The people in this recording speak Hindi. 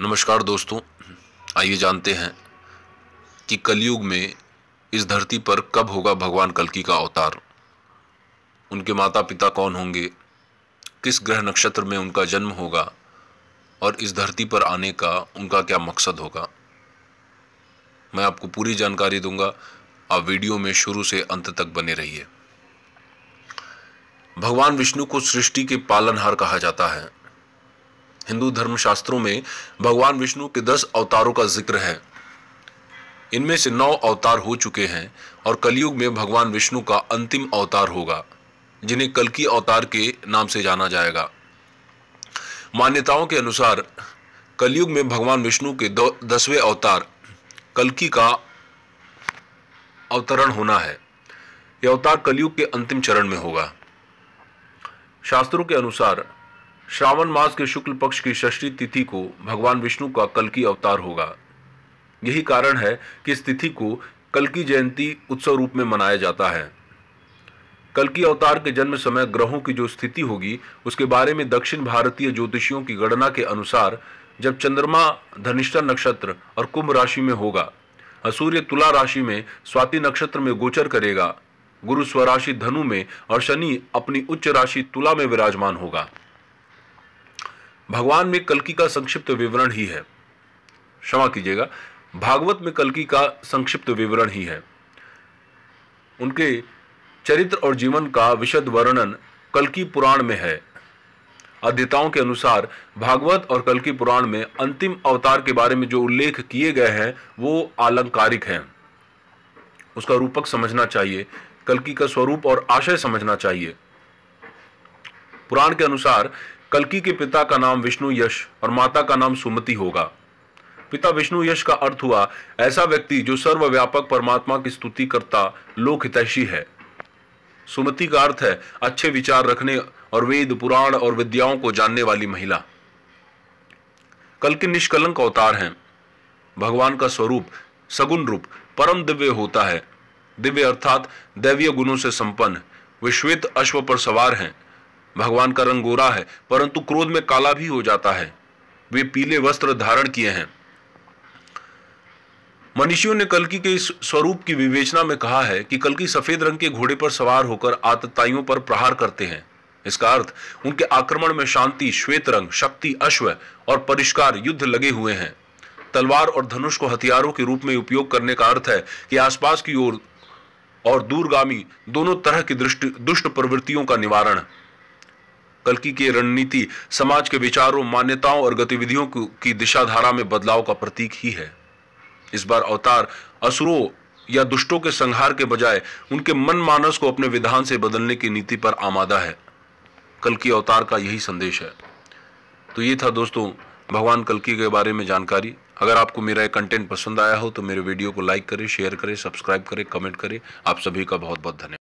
नमस्कार दोस्तों आइए जानते हैं कि कलयुग में इस धरती पर कब होगा भगवान कलकी का अवतार उनके माता पिता कौन होंगे किस ग्रह नक्षत्र में उनका जन्म होगा और इस धरती पर आने का उनका क्या मकसद होगा मैं आपको पूरी जानकारी दूंगा आप वीडियो में शुरू से अंत तक बने रहिए भगवान विष्णु को सृष्टि के पालनहार कहा जाता है हिंदू धर्म शास्त्रों में भगवान विष्णु के दस अवतारों का जिक्र है इनमें से नौ अवतार हो चुके हैं और कलयुग में भगवान विष्णु का अंतिम अवतार होगा जिन्हें कलकी अवतार के नाम से जाना जाएगा मान्यताओं के अनुसार कलयुग में भगवान विष्णु के दसवें अवतार कलकी का अवतरण होना है यह अवतार कलयुग के अंतिम चरण में होगा शास्त्रों के अनुसार श्रावण मास के शुक्ल पक्ष की षष्ठी तिथि को भगवान विष्णु का कलकी अवतार होगा यही कारण है कि इस तिथि को की जयंती उत्सव रूप में मनाया जाता है की अवतार के जन्म समय ग्रहों की जो स्थिति होगी उसके बारे में दक्षिण भारतीय ज्योतिषियों की गणना के अनुसार जब चंद्रमा धनिष्ठा नक्षत्र और कुंभ राशि में होगा सूर्य तुला राशि में स्वाति नक्षत्र में गोचर करेगा गुरु स्वराशि धनु में और शनि अपनी उच्च राशि तुला में विराजमान होगा भगवान में कलकी का संक्षिप्त विवरण ही है क्षमा कीजिएगा भागवत में कलकी का संक्षिप्त विवरण ही है उनके चरित्र और जीवन का विशद वर्णन कलकी पुराण में है अध्यताओं के अनुसार भागवत और कलकी पुराण में अंतिम अवतार के बारे में जो उल्लेख किए गए हैं वो आलंकारिक हैं उसका रूपक समझना चाहिए कलकी का स्वरूप और आशय समझना चाहिए पुराण के अनुसार कलकी के पिता का नाम विष्णु यश और माता का नाम सुमति होगा पिता विष्णु यश का अर्थ हुआ ऐसा व्यक्ति जो सर्वव्यापक परमात्मा की स्तुति करता लोकहितैषी है सुमति का अर्थ है अच्छे विचार रखने और वेद पुराण और विद्याओं को जानने वाली महिला कल के निष्कलंक अवतार हैं भगवान का स्वरूप सगुण रूप परम दिव्य होता है दिव्य अर्थात दैवीय गुणों से संपन्न विश्वित अश्व पर सवार हैं भगवान का रंग गोरा है परंतु क्रोध में काला भी हो जाता है वे पीले वस्त्र धारण किए हैं मनीषियों ने कलकी के इस स्वरूप की विवेचना में कहा है कि कलकी सफेद रंग के घोड़े पर सवार होकर आतताइयों पर प्रहार करते हैं इसका अर्थ उनके आक्रमण में शांति श्वेत रंग शक्ति अश्व और परिष्कार युद्ध लगे हुए हैं तलवार और धनुष को हथियारों के रूप में उपयोग करने का अर्थ है कि आसपास की ओर और, और दूरगामी दोनों तरह की दृष्टि दुष्ट प्रवृत्तियों का निवारण कलकी की रणनीति समाज के विचारों मान्यताओं और गतिविधियों की दिशाधारा में बदलाव का प्रतीक ही है इस बार अवतार असुरों या दुष्टों के संहार के बजाय उनके मन मानस को अपने विधान से बदलने की नीति पर आमादा है की अवतार का यही संदेश है तो ये था दोस्तों भगवान कलकी के बारे में जानकारी अगर आपको मेरा ये कंटेंट पसंद आया हो तो मेरे वीडियो को लाइक करें शेयर करें सब्सक्राइब करें कमेंट करें आप सभी का बहुत बहुत धन्यवाद